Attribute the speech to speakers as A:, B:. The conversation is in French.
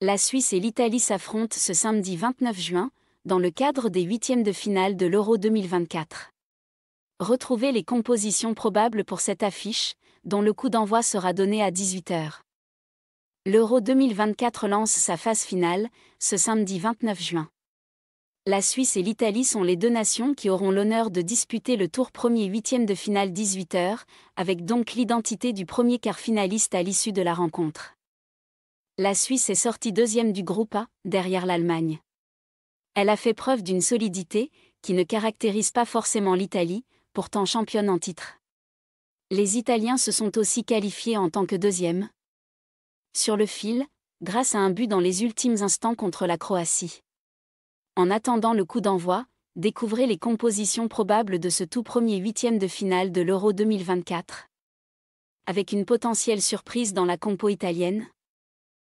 A: La Suisse et l'Italie s'affrontent ce samedi 29 juin, dans le cadre des huitièmes de finale de l'Euro 2024. Retrouvez les compositions probables pour cette affiche, dont le coup d'envoi sera donné à 18h. L'Euro 2024 lance sa phase finale, ce samedi 29 juin. La Suisse et l'Italie sont les deux nations qui auront l'honneur de disputer le tour premier huitième de finale 18h, avec donc l'identité du premier quart finaliste à l'issue de la rencontre la Suisse est sortie deuxième du groupe A, derrière l'Allemagne. Elle a fait preuve d'une solidité, qui ne caractérise pas forcément l'Italie, pourtant championne en titre. Les Italiens se sont aussi qualifiés en tant que deuxième. Sur le fil, grâce à un but dans les ultimes instants contre la Croatie. En attendant le coup d'envoi, découvrez les compositions probables de ce tout premier huitième de finale de l'Euro 2024. Avec une potentielle surprise dans la compo italienne,